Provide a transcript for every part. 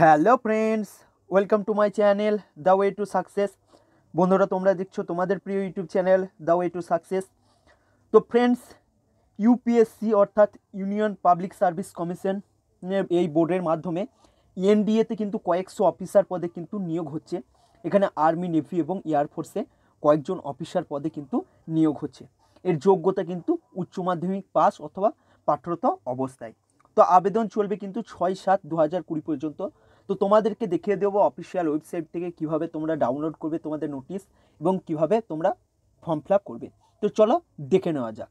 hello friends welcome to my channel the way to success বন্ধুরা তোমরা দেখছো তোমাদের প্রিয় YouTube channel the way to success তো ফ্রেন্ডস ইউপিএসসি অর্থাৎ ইউনিয়ন পাবলিক সার্ভিস কমিশন এই বোর্ডের মাধ্যমে এনডিএতে কিন্তু কয়েকশো অফিসার পদে কিন্তু নিয়োগ হচ্ছে এখানে আর্মি নেভি এবং এয়ারফোর্সে কয়েকজন অফিসার পদে কিন্তু নিয়োগ হচ্ছে এর যোগ্যতা কিন্তু উচ্চ মাধ্যমিক পাস অথবা পাঠ্যরত অবস্থায় তো আবেদন চলবে কিন্তু ছয় সাত দু হাজার কুড়ি পর্যন্ত তো তোমাদেরকে দেখিয়ে দেবো অফিসিয়াল ওয়েবসাইট থেকে কিভাবে তোমরা ডাউনলোড করবে তোমাদের নোটিশ এবং কিভাবে তোমরা ফর্ম ফিল করবে তো চলো দেখে নেওয়া যাক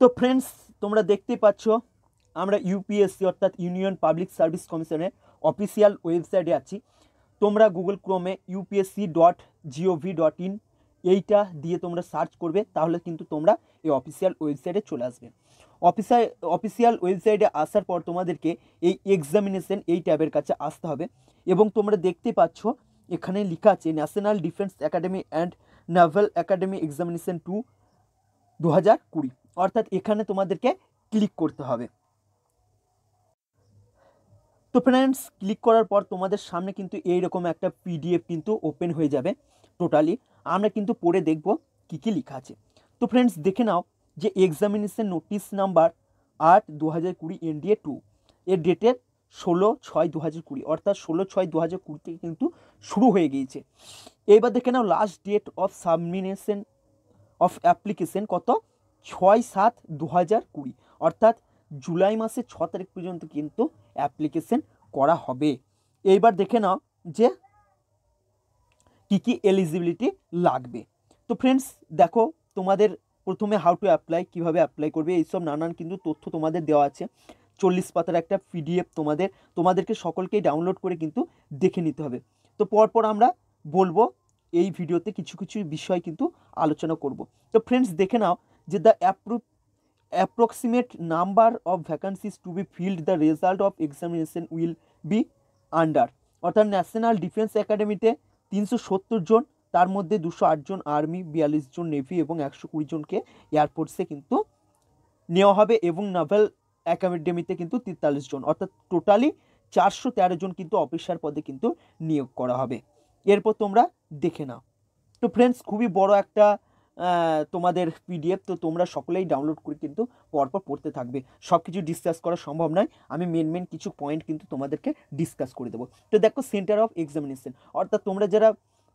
তো ফ্রেন্ডস তোমরা দেখতে পাচ্ছ আমরা ইউপিএসসি অর্থাৎ ইউনিয়ন পাবলিক সার্ভিস কমিশনের অফিসিয়াল ওয়েবসাইটে আছি তোমরা গুগল ক্রোমে UPSC dot gov dot in এইটা দিয়ে তোমরা সার্চ করবে তাহলে কিন্তু তোমরা এই অফিসিয়াল ওয়েবসাইটে চলে আসবে অফিসা অফিসিয়াল ওয়েবসাইটে আসার পর তোমাদেরকে এই এক্সামিনেশন এই ট্যাবের কাছে আসতে হবে এবং তোমরা দেখতে পাচ্ছ এখানে লেখা আছে national defence academy and naval academy examination two দু হাজার কুড়ি অর্থাৎ এখানে তোমাদেরকে ক্লিক করতে হবে তো ফ্রেন্ডস ক্লিক করার পর তোমাদের সামনে কিন্তু এইরকম একটা পিডিএফ কিন্তু ওপেন হয়ে যাবে টোটালি আমরা কিন্তু পড়ে দেখব কী কী লেখা আছে তো ফ্রেন্ডস দেখে নাও যে এক্সামিনেশন নোটিশ নাম্বার আট দু হাজার কুড়ি এনডিএ টু এর ডেটের ষোলো ছয় দু হাজার কুড়ি অর্থাৎ ষোলো ছয় দু হাজার কুড়ি থেকে কিন্তু শুরু হয়ে গিয়েছে এইবার দেখে নাও last date of submission of application কত ছয় সাত দু হাজার কুড়ি অর্থাৎ জুলাই মাসের ছ তারিখ পর্যন্ত কিন্তু অ্যাপ্লিকেশন করা হবে এইবার দেখে নাও যে কী কী এলিজিবিলিটি লাগবে তো ফ্রেন্ডস দেখো তোমাদের প্রথমে হাউ টু অ্যাপ্লাই কীভাবে অ্যাপ্লাই করবে এইসব নানান কিন্তু তথ্য তোমাদের দেওয়া আছে চল্লিশ পাতার একটা পিডিএফ তোমাদের তোমাদেরকে সকলকেই ডাউনলোড করে কিন্তু দেখে নিতে হবে তো পরপর আমরা বলবো এই ভিডিওতে কিছু কিছু বিষয় কিন্তু আলোচনা করব তো ফ্রেন্ডস দেখে নাও যে the approve approximate number of vacancies to be filled the result of examination will be under অর্থাৎ ন্যাশনাল ডিফেন্স একাডেমিতে তিনশো সত্তর জন তার মধ্যে দুশো আটজন আর্মি বিয়াল্লিশ জন নেভি এবং একশো কুড়ি জনকে এয়ারফোর্সে কিন্তু নেওয়া হবে এবং নাভাল অ্যাকাডেমিতে কিন্তু তেতাল্লিশ জন অর্থাৎ টোটালি চারশো তেরো জন কিন্তু অফিসার পদে কিন্তু নিয়োগ করা হবে এরপর তোমরা দেখে নাও তো ফ্রেন্ডস খুবই বড় একটা তোমাদের পিডিএফ তো তোমরা সকলেই ডাউনলোড করে কিন্তু পরপর পড়তে থাকবে সব কিছু ডিসকাস করা সম্ভব নয় আমি মেন মেন কিছু পয়েন্ট কিন্তু তোমাদেরকে ডিসকাস করে দেবো তো দেখো সেন্টার অফ এক্সামিনেশন অর্থাৎ তোমরা যারা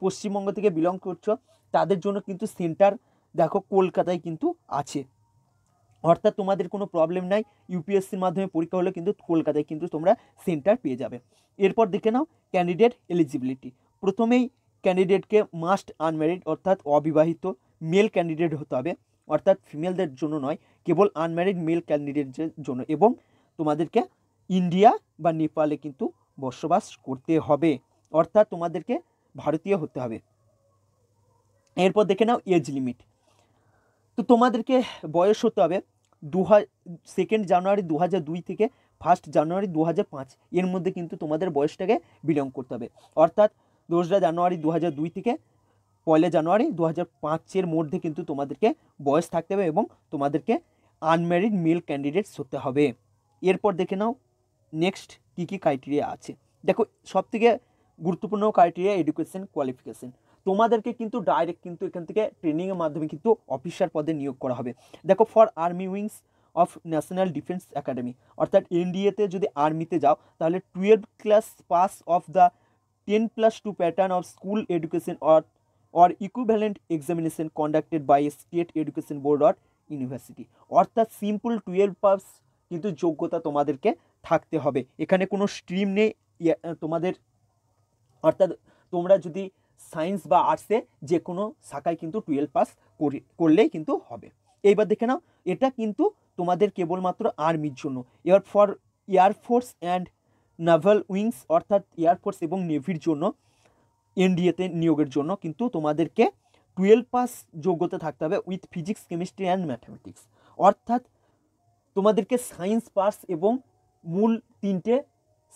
পশ্চিমবঙ্গ থেকে বিলং করছো তাদের জন্য কিন্তু সেন্টার দেখো কলকাতায় কিন্তু আছে অর্থাৎ তোমাদের কোনো প্রবলেম নাই ইউপিএসসির মাধ্যমে পরীক্ষা হলে কিন্তু কলকাতায় কিন্তু তোমরা সেন্টার পেয়ে যাবে এরপর দেখে নাও ক্যান্ডিডেট এলিজিবিলিটি প্রথমেই ক্যান্ডিডেটকে মাস্ট আনম্যারিড অর্থাৎ অবিবাহিত মেল ক্যান্ডিডেট হতে হবে অর্থাৎ ফিমেলদের জন্য নয় কেবল আনম্যারিড মেল ক্যান্ডিডেটের জন্য এবং তোমাদেরকে ইন্ডিয়া বা নেপালে কিন্তু বসবাস করতে হবে অর্থাৎ তোমাদেরকে ভারতীয় হতে হবে এরপর দেখে নাও এজ লিমিট তো তোমাদেরকে বয়স হতে হবে দু সেকেন্ড জানুয়ারি দু দুই থেকে ফার্স্ট জানুয়ারি দু পাঁচ এর মধ্যে কিন্তু তোমাদের বয়সটাকে বিলং করতে হবে অর্থাৎ দোসরা জানুয়ারি দু দুই থেকে পয়লা জানুয়ারি দু পাঁচের মধ্যে কিন্তু তোমাদেরকে বয়স থাকতে হবে এবং তোমাদেরকে আনম্যারিড মেল ক্যান্ডিডেটস হতে হবে এরপর দেখে নাও নেক্সট কী কী ক্রাইটেরিয়া আছে দেখো সবথেকে গুরুত্বপূর্ণ ক্রাইটেরিয়া এডুকেশন কোয়ালিফিকেশন তোমাদেরকে কিন্তু ডাইরেক্ট কিন্তু এখান থেকে ট্রেনিংয়ের মাধ্যমে কিন্তু অফিসার পদে নিয়োগ করা হবে দেখো for army wings of national defence academy অর্থাৎ এনডিএতে যদি আর্মিতে যাও তাহলে twelve class pass of the ten plus two pattern of school education or or equivalent examination conducted by state education board or university অর্থাৎ সিম্পল টুয়েলভ পাস কিন্তু যোগ্যতা তোমাদেরকে থাকতে হবে এখানে কোনো স্ট্রিম নেই তোমাদের অর্থাৎ তোমরা যদি সায়েন্স বা আর্টসে যে কোনো শাখায় কিন্তু টুয়েলভ পাস করলেই কিন্তু হবে এইবার দেখে নাও এটা কিন্তু তোমাদের কেবলমাত্র আর্মির জন্য air for air force and naval wings অর্থাৎ এয়ারফোর্স এবং নেভির জন্য এনডিএতে নিয়োগের জন্য কিন্তু তোমাদেরকে টুয়েলভ পাস যোগ্যতা থাকতে হবে with physics chemistry and mathematics অর্থাৎ তোমাদেরকে সায়েন্স পাস এবং মূল তিনটে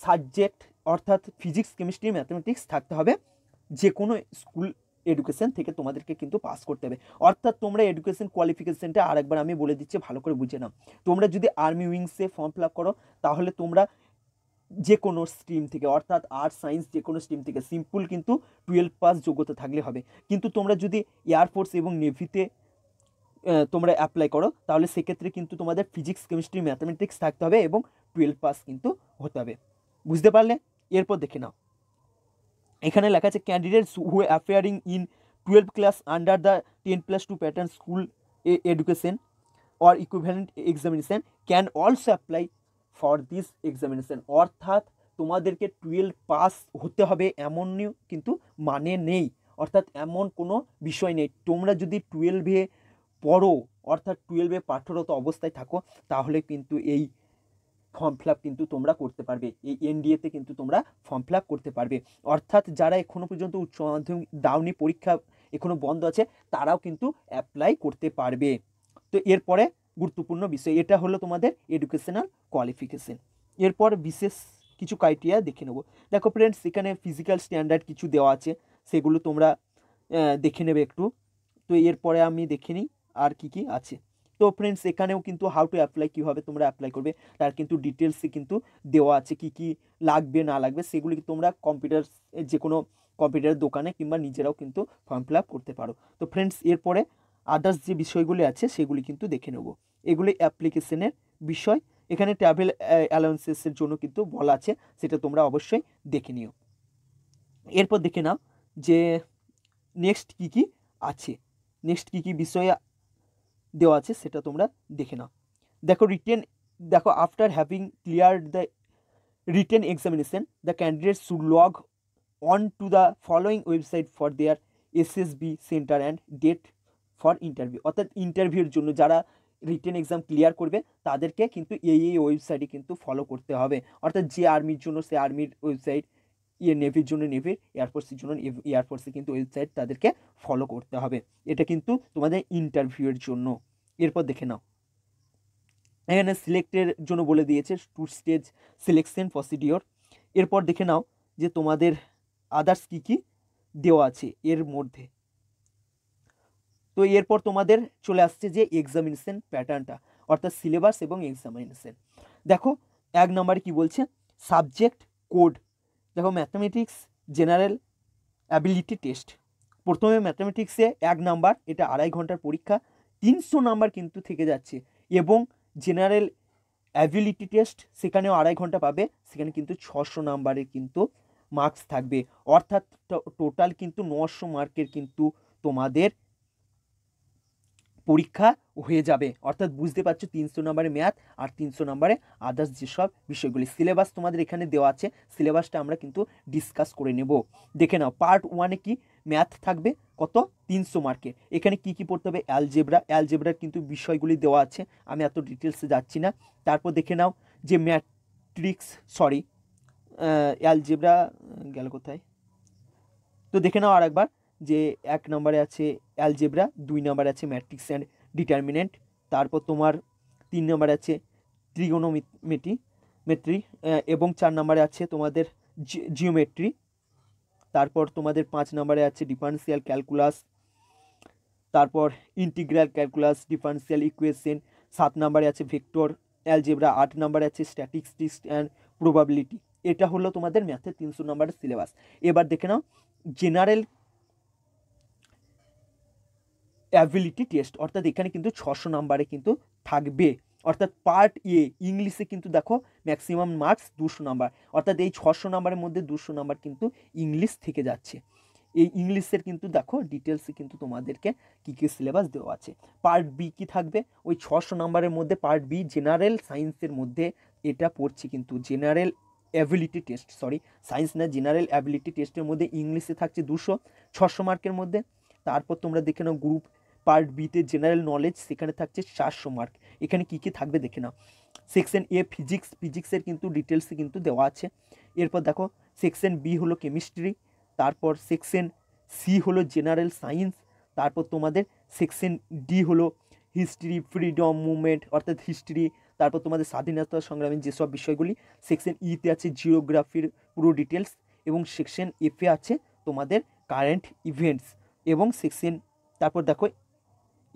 সাবজেক্ট অর্থাৎ ফিজিক্স কেমিস্ট্রি ম্যাথমেটিক্স থাকতে হবে যে কোন স্কুল এডুকেশন থেকে তোমাদেরকে কিন্তু পাস করতে হবে অর্থাৎ তোমরা এডুকেশন কোয়ালিফিকেশনটা আরেকবার আমি বলে দিতেছি ভালো করে বুঝে নাও তোমরা যদি আর্মি উইংসে ফর্ম ফিলআপ করো তাহলে তোমরা যে কোন স্ট্রিম থেকে অর্থাৎ আর্টস সাইন্স যে কোন স্ট্রিম থেকে সিম্পল কিন্তু 12 পাস যোগ্যতা থাকলে হবে কিন্তু তোমরা যদি এয়ার ফোর্স এবং নেভিতে তোমরা अप्लाई করো তাহলে সে ক্ষেত্রে কিন্তু তোমাদের ফিজিক্স কেমিস্ট্রি ম্যাথমেটিক্স থাকতে হবে এবং 12 পাস কিন্তু হতে হবে বুঝতে পারলে এরপর দেখে নাও এখানে লেখা আছে candidates who appearing in twelve class under the ten plus two pattern school education or equivalent examination can also apply for this examination অর্থাৎ তোমাদেরকে টুয়েলভ পাস হতে হবে এমন কিন্তু মানে নেই অর্থাৎ এমন কোনো বিষয় নেই তোমরা যদি টুয়েলভে পড়ো অর্থাৎ টুয়েলভে পাঠরত অবস্থায় থাকো তাহলে কিন্তু এই ফর্ম ফিল কিন্তু তোমরা করতে পারবে এই এনডিএতে কিন্তু তোমরা ফর্ম ফিল করতে পারবে অর্থাৎ যারা এখনও পর্যন্ত উচ্চ মাধ্যমিক দাওনি পরীক্ষা এখনও বন্ধ আছে তারাও কিন্তু অ্যাপ্লাই করতে পারবে তো এরপরে গুরুত্বপূর্ণ বিষয় এটা হলো তোমাদের এডুকেশনাল কোয়ালিফিকেশন এরপর বিশেষ কিছু ক্রাইটেরিয়া দেখে নেবো দেখো ফ্রেন্ডস এখানে ফিজিক্যাল স্ট্যান্ডার্ড কিছু দেওয়া আছে সেগুলো তোমরা দেখে নেবে একটু তো এরপরে আমি দেখে নিই আর কি কি আছে তো ফ্রেন্ডস এখানেও কিন্তু হাউ টু অ্যাপ্লাই কীভাবে তোমরা অ্যাপ্লাই করবে তার কিন্তু ডিটেলসে কিন্তু দেওয়া আছে কি কি লাগবে না লাগবে সেগুলি তোমরা কম্পিউটার যে কোনো কম্পিউটারের দোকানে কিংবা নিজেরাও কিন্তু ফর্ম ফিল করতে পারো তো ফ্রেন্ডস এরপরে আদার্স যে বিষয়গুলি আছে সেগুলি কিন্তু দেখে নেব এগুলি অ্যাপ্লিকেশনের বিষয় এখানে ট্রাভেল অ্যালাউন্সেসের জন্য কিন্তু বলা আছে সেটা তোমরা অবশ্যই দেখে নিও এরপর দেখে নাও যে নেক্সট কি কি আছে নেক্সট কি কি বিষয়ে দেওয়া আছে সেটা তোমরা দেখে নাও দেখো রিটেন দেখো after having clear the written examination the candidate should log on to the following website for their SSB centre and date for interview অর্থাৎ ইন্টারভিউর জন্য যারা রিটেন এক্সাম ক্লিয়ার করবে তাদেরকে কিন্তু এই এই ওয়েবসাইটে কিন্তু ফলো করতে হবে অর্থাৎ যে আর্মির জন্য সে আর্মির ওয়েবসাইট ইয়ে নেভির জন্য নেভির এয়ারফোর্সের জন্য এয়ারফোর্সে কিন্তু ওয়েবসাইট তাদেরকে ফলো করতে হবে এটা কিন্তু তোমাদের ইন্টারভিউয়ের জন্য এরপর দেখে নাও এখানে সিলেক্টের জন্য বলে দিয়েছে টু স্টেজ সিলেকশন প্রসিডিওর এরপর দেখে নাও যে তোমাদের আদার্স কী কী দেওয়া আছে এর মধ্যে তো এরপর তোমাদের চলে আসছে যে এক্সামিনেশন প্যাটার্নটা অর্থাৎ সিলেবাস এবং এক্সামিনেশন দেখো এক নম্বরে কি বলছে সাবজেক্ট কোড দেখো ম্যাথামেটিক্স জেনারেল অ্যাবিলিটি টেস্ট প্রথমে ম্যাথামেটিক্সে এক নাম্বার এটা আড়াই ঘন্টার পরীক্ষা তিনশো নাম্বার কিন্তু থেকে যাচ্ছে এবং জেনারেল অ্যাবিলিটি টেস্ট সেখানেও আড়াই ঘন্টা পাবে সেখানে কিন্তু ছশো নাম্বারের কিন্তু মার্কস থাকবে অর্থাৎ টোটাল কিন্তু নশো মার্কের কিন্তু তোমাদের পরীক্ষা হয়ে যাবে অর্থাৎ বুঝতে পারছো তিনশো নম্বরে ম্যাথ আর তিনশো নম্বরে আদার্স যেসব বিষয়গুলি সিলেবাস তোমাদের এখানে দেওয়া আছে সিলেবাসটা আমরা কিন্তু ডিসকাস করে নেব দেখে নাও পার্ট ওয়ানে কি ম্যাথ থাকবে কত তিনশো মার্কে এখানে কি কি পড়তে হবে অ্যালজেব্রা অ্যালজেব্রার কিন্তু বিষয়গুলি দেওয়া আছে আমি এত ডিটেলসে যাচ্ছি না তারপর দেখে নাও যে ম্যাট্রিক্স সরি অ্যালজেব্রা গেল কোথায় তো দেখে নাও আর একবার যে এক নম্বরে আছে অ্যালজেব্রা দুই নম্বরে আছে ম্যাট্রিক্স অ্যান্ড ডিটারমিনেন্ট তারপর তোমার তিন নম্বরে আছে ট্রিগোনোমেট্রি মেট্রি এবং চার নম্বরে আছে তোমাদের জিওমেট্রি তারপর তোমাদের পাঁচ নম্বরে আছে ডিফারেন্সিয়াল ক্যালকুলাস তারপর ইন্টিগ্রাল ক্যালকুলাস ডিফারেন্সিয়াল ইকুয়েশন সাত নম্বরে আছে ভেক্টর অ্যালজেব্রা আট নম্বরে আছে স্ট্যাটিস্টিক্স অ্যান্ড প্রবাবিলিটি এটা হলো তোমাদের ম্যাথের তিনশো নম্বরের সিলেবাস এবার দেখে নাও জেনারেল অ্যাবিলিটি টেস্ট অর্থাৎ এখানে কিন্তু ছশো নাম্বারে কিন্তু থাকবে অর্থাৎ পার্ট এ ইংলিশে কিন্তু দেখো ম্যাক্সিমাম মার্কস দুশো নাম্বার অর্থাৎ এই ছশো নাম্বারের মধ্যে দুশো নাম্বার কিন্তু ইংলিশ থেকে যাচ্ছে এই ইংলিশের কিন্তু দেখো ডিটেলসে কিন্তু তোমাদেরকে কী কী সিলেবাস দেওয়া আছে পার্ট বি কি থাকবে ওই ছশো নাম্বারের মধ্যে পার্ট বি জেনারেল সায়েন্সের মধ্যে এটা পড়ছে কিন্তু general ability test sorry science না জেনারেল অ্যাবিলিটি টেস্টের মধ্যে ইংলিশে থাকছে দুশো ছশো মার্কের মধ্যে তারপর তোমরা দেখে নাও গ্রুপ পার্ট বিতে জেনারেল নলেজ সেখানে থাকছে চারশো মার্ক এখানে কী কী থাকবে দেখে নাও সেকশন এ ফিজিক্স ফিজিক্সের কিন্তু ডিটেলসে কিন্তু দেওয়া আছে এরপর দেখো সেকশন বি হলো কেমিস্ট্রি তারপর সেকশন সি হলো জেনারেল সায়েন্স তারপর তোমাদের সেকশন ডি হলো হিস্ট্রি ফ্রিডম মুভমেন্ট অর্থাৎ হিস্ট্রি তারপর তোমাদের স্বাধীনতা সংগ্রামের যেসব বিষয়গুলি সেকশন ইতে e আছে জিওগ্রাফির পুরো ডিটেলস এবং সেকশন এফে আছে তোমাদের কারেন্ট ইভেন্টস এবং সেকশন তারপর দেখো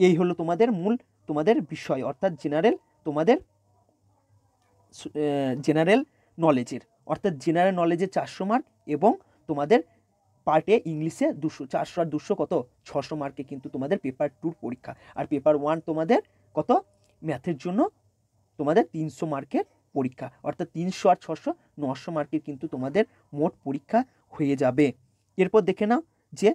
এই হলো তোমাদের মূল তোমাদের বিষয় অর্থাৎ জেনারেল তোমাদের জেনারেল নলেজের অর্থাৎ জেনারেল নলেজে চারশো মার্ক এবং তোমাদের পার্টে ইংলিশে দুশো চারশো আর দুশো কত ছশো মার্কে কিন্তু তোমাদের পেপার টুর পরীক্ষা আর পেপার ওয়ান তোমাদের কত ম্যাথের জন্য তোমাদের তিনশো মার্কের পরীক্ষা অর্থাৎ তিনশো আর ছশো নশো মার্কের কিন্তু তোমাদের মোট পরীক্ষা হয়ে যাবে এরপর দেখে নাও যে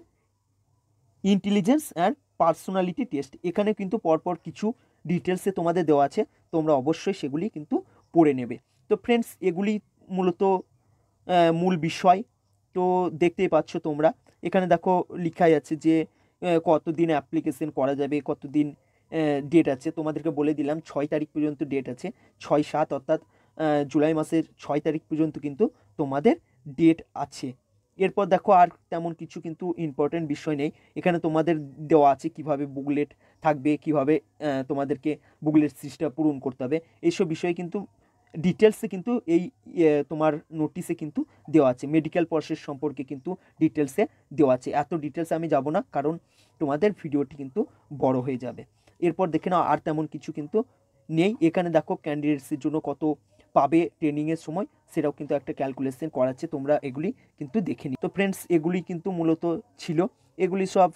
ইন্টেলিজেন্স অ্যান্ড পার্সোনালিটি টেস্ট এখানে কিন্তু পরপর কিছু ডিটেলসে তোমাদের দেওয়া আছে তোমরা অবশ্যই সেগুলি কিন্তু পড়ে নেবে তো ফ্রেন্ডস এগুলি মূলত মূল বিষয় তো দেখতেই পাচ্ছ তোমরা এখানে দেখো লিখাই আছে যে কতদিন অ্যাপ্লিকেশন করা যাবে কতদিন ডেট আছে তোমাদেরকে বলে দিলাম ছয় তারিখ পর্যন্ত ডেট আছে ছয় সাত অর্থাৎ জুলাই মাসের ছয় তারিখ পর্যন্ত কিন্তু তোমাদের ডেট আছে এরপর দেখো আর তেমন কিছু কিন্তু ইম্পর্টেন্ট বিষয় নেই এখানে তোমাদের দেওয়া আছে কিভাবে বুকলেট থাকবে কিভাবে তোমাদেরকে বুকলেট সিস্টেম পূরণ করতে হবে এইসব বিষয়ে কিন্তু ডিটেলসে কিন্তু এই তোমার নোটিসে কিন্তু দেওয়া আছে মেডিকেল প্রসেস সম্পর্কে কিন্তু ডিটেলসে দেওয়া আছে এত ডিটেলসে আমি যাব না কারণ তোমাদের ভিডিওটি কিন্তু বড় হয়ে যাবে এরপর দেখে নাও আর তেমন কিছু কিন্তু নেই এখানে দেখো ক্যান্ডিডেটসের জন্য কত পাবে ট্রেনিংয়ের সময় সেটাও কিন্তু একটা ক্যালকুলেশন করাচ্ছে তোমরা এগুলি কিন্তু দেখে নি তো ফ্রেন্ডস এগুলি কিন্তু মূলত ছিল এগুলি সব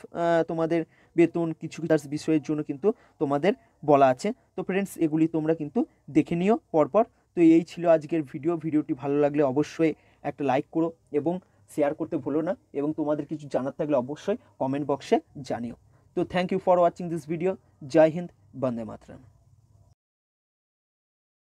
তোমাদের বেতন কিছু বিষয়ের জন্য কিন্তু তোমাদের বলা আছে তো ফ্রেন্ডস এগুলি তোমরা কিন্তু দেখে নিও পরপর তো এই ছিল আজকের ভিডিও ভিডিওটি ভালো লাগলে অবশ্যই একটা লাইক করো এবং শেয়ার করতে ভুলো না এবং তোমাদের কিছু জানার থাকলে অবশ্যই কমেন্ট বক্সে জানিও তো thank you for watching this video জয় হিন্দ বন্দে মাতরম